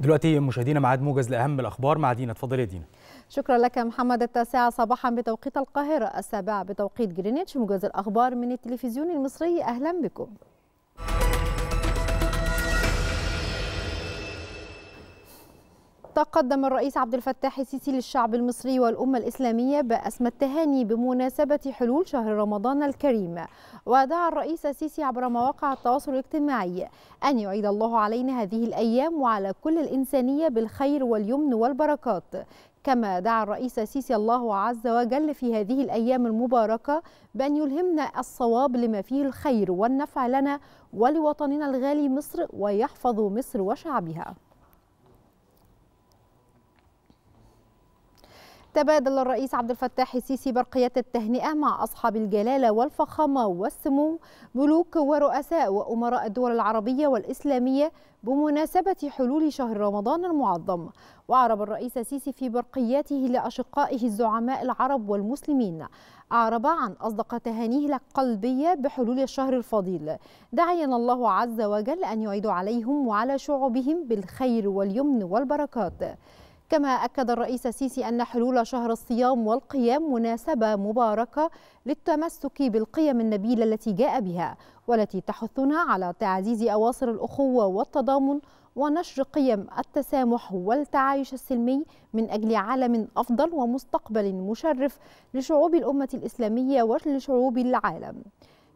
دلوقتي مشاهدينا معاد موجز لاهم الاخبار مع دينا اتفضلي يا دينا شكرا لك محمد التاسعة صباحا بتوقيت القاهرة السابعة بتوقيت جرينتش موجز الأخبار من التلفزيون المصري أهلا بكم تقدم الرئيس عبد الفتاح السيسي للشعب المصري والأمة الإسلامية بأسم التهاني بمناسبة حلول شهر رمضان الكريم ودعا الرئيس السيسي عبر مواقع التواصل الاجتماعي أن يعيد الله علينا هذه الأيام وعلى كل الإنسانية بالخير واليمن والبركات كما دعا الرئيس السيسي الله عز وجل في هذه الأيام المباركة بأن يلهمنا الصواب لما فيه الخير والنفع لنا ولوطننا الغالي مصر ويحفظ مصر وشعبها تبادل الرئيس عبد الفتاح السيسي برقيات التهنئة مع أصحاب الجلالة والفخامة والسمو ملوك ورؤساء وأمراء الدول العربية والإسلامية بمناسبة حلول شهر رمضان المعظم وأعرب الرئيس السيسي في برقياته لأشقائه الزعماء العرب والمسلمين أعرب عن أصدق تهانيه القلبية بحلول الشهر الفضيل داعيا الله عز وجل أن يعيد عليهم وعلى شعوبهم بالخير واليمن والبركات كما أكد الرئيس السيسي أن حلول شهر الصيام والقيام مناسبة مباركة للتمسك بالقيم النبيلة التي جاء بها والتي تحثنا على تعزيز أواصر الأخوة والتضامن ونشر قيم التسامح والتعايش السلمي من أجل عالم أفضل ومستقبل مشرف لشعوب الأمة الإسلامية ولشعوب العالم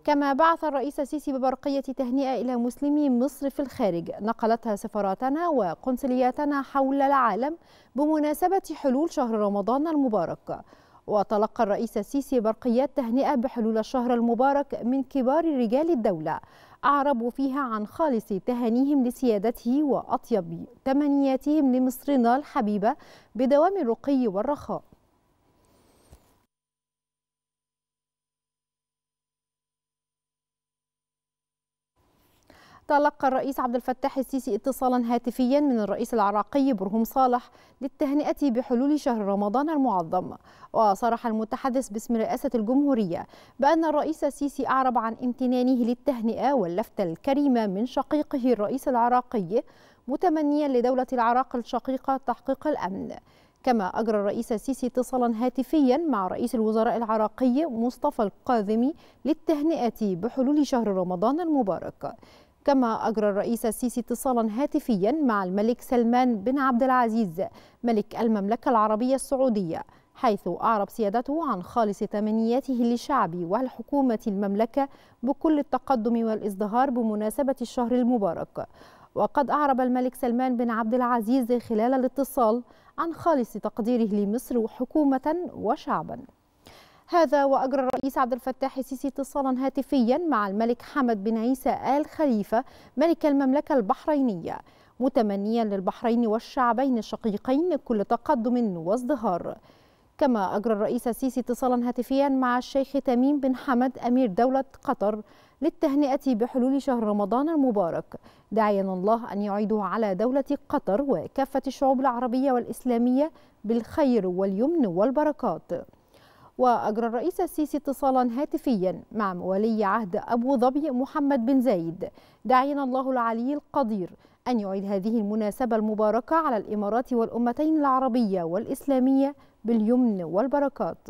كما بعث الرئيس السيسي ببرقية تهنئة إلى مسلمي مصر في الخارج نقلتها سفاراتنا وقنصلياتنا حول العالم بمناسبة حلول شهر رمضان المبارك وتلقى الرئيس السيسي برقيات تهنئة بحلول الشهر المبارك من كبار رجال الدولة أعربوا فيها عن خالص تهانيهم لسيادته وأطيب تمنياتهم لمصرنا الحبيبة بدوام الرقي والرخاء تلقى الرئيس عبد الفتاح السيسي اتصالا هاتفيا من الرئيس العراقي برهم صالح للتهنئة بحلول شهر رمضان المعظم وصرح المتحدث باسم رئاسة الجمهورية بأن الرئيس السيسي أعرب عن امتنانه للتهنئة واللفتة الكريمة من شقيقه الرئيس العراقي متمنيا لدولة العراق الشقيقة تحقيق الأمن كما أجرى الرئيس السيسي اتصالا هاتفيا مع رئيس الوزراء العراقي مصطفى القاذمي للتهنئة بحلول شهر رمضان المبارك كما أجرى الرئيس السيسي اتصالا هاتفيا مع الملك سلمان بن عبد العزيز ملك المملكة العربية السعودية حيث أعرب سيادته عن خالص تمنياته للشعب والحكومة المملكة بكل التقدم والازدهار بمناسبة الشهر المبارك وقد أعرب الملك سلمان بن عبد العزيز خلال الاتصال عن خالص تقديره لمصر حكومة وشعباً هذا وأجرى الرئيس عبد الفتاح السيسي اتصالا هاتفيا مع الملك حمد بن عيسى آل خليفة ملك المملكة البحرينية متمنيا للبحرين والشعبين الشقيقين كل تقدم وازدهار كما أجرى الرئيس السيسي اتصالا هاتفيا مع الشيخ تميم بن حمد أمير دولة قطر للتهنئة بحلول شهر رمضان المبارك داعيا الله أن يعيده على دولة قطر وكافة الشعوب العربية والإسلامية بالخير واليمن والبركات وأجرى الرئيس السيسي اتصالا هاتفيا مع ولي عهد أبو ظبي محمد بن زايد داعيا الله العلي القدير أن يعيد هذه المناسبة المباركة على الإمارات والأمتين العربية والإسلامية باليمن والبركات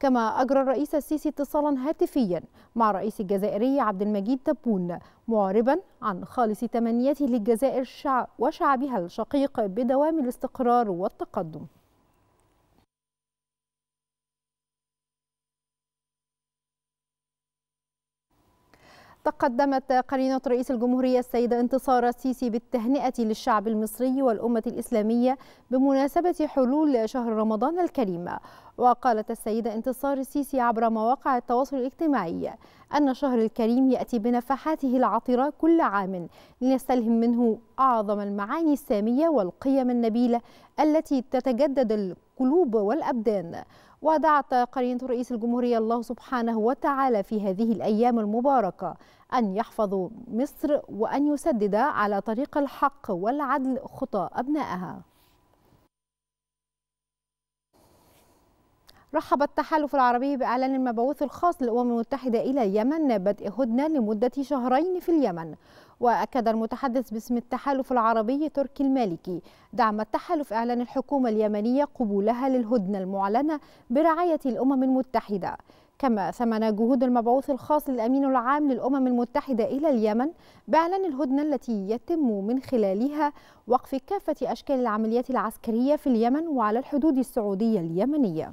كما أجرى الرئيس السيسي اتصالا هاتفيا مع الرئيس الجزائري عبد المجيد تبون معربا عن خالص تمنياته للجزائر وشعبها الشقيق بدوام الاستقرار والتقدم تقدمت قرينة رئيس الجمهورية السيدة انتصار السيسي بالتهنئة للشعب المصري والأمة الإسلامية بمناسبة حلول شهر رمضان الكريم وقالت السيدة انتصار السيسي عبر مواقع التواصل الاجتماعي أن الشهر الكريم يأتي بنفحاته العطرة كل عام لنستلهم منه أعظم المعاني السامية والقيم النبيلة التي تتجدد القلوب والأبدان ودعت قرينة رئيس الجمهورية الله سبحانه وتعالى في هذه الأيام المباركة أن يحفظ مصر وأن يسدد على طريق الحق والعدل خطى أبنائها رحب التحالف العربي بإعلان المبعوث الخاص للأمم المتحدة إلى اليمن بدء هدنة لمدة شهرين في اليمن وأكد المتحدث باسم التحالف العربي تركي المالكي دعم التحالف إعلان الحكومة اليمنية قبولها للهدنة المعلنة برعاية الأمم المتحدة كما ثمن جهود المبعوث الخاص للأمين العام للأمم المتحدة إلى اليمن بإعلان الهدنة التي يتم من خلالها وقف كافة أشكال العمليات العسكرية في اليمن وعلى الحدود السعودية اليمنية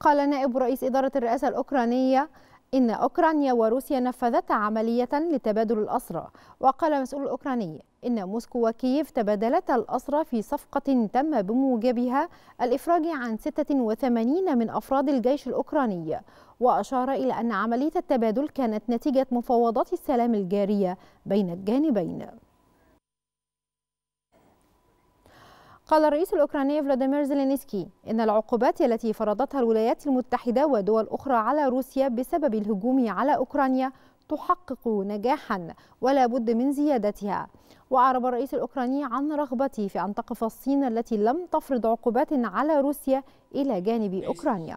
قال نائب رئيس إدارة الرئاسة الأوكرانية إن أوكرانيا وروسيا نفذتا عملية لتبادل الأسرى وقال مسؤول الأوكراني إن موسكو وكييف تبادلتا الأسرى في صفقة تم بموجبها الإفراج عن 86 من أفراد الجيش الأوكراني وأشار إلى أن عملية التبادل كانت نتيجة مفاوضات السلام الجارية بين الجانبين قال الرئيس الأوكراني فلاديمير زيلينسكي إن العقوبات التي فرضتها الولايات المتحدة ودول أخرى على روسيا بسبب الهجوم على أوكرانيا تحقق نجاحا ولا بد من زيادتها وأعرب الرئيس الأوكراني عن رغبته في أن تقف الصين التي لم تفرض عقوبات على روسيا إلى جانب أوكرانيا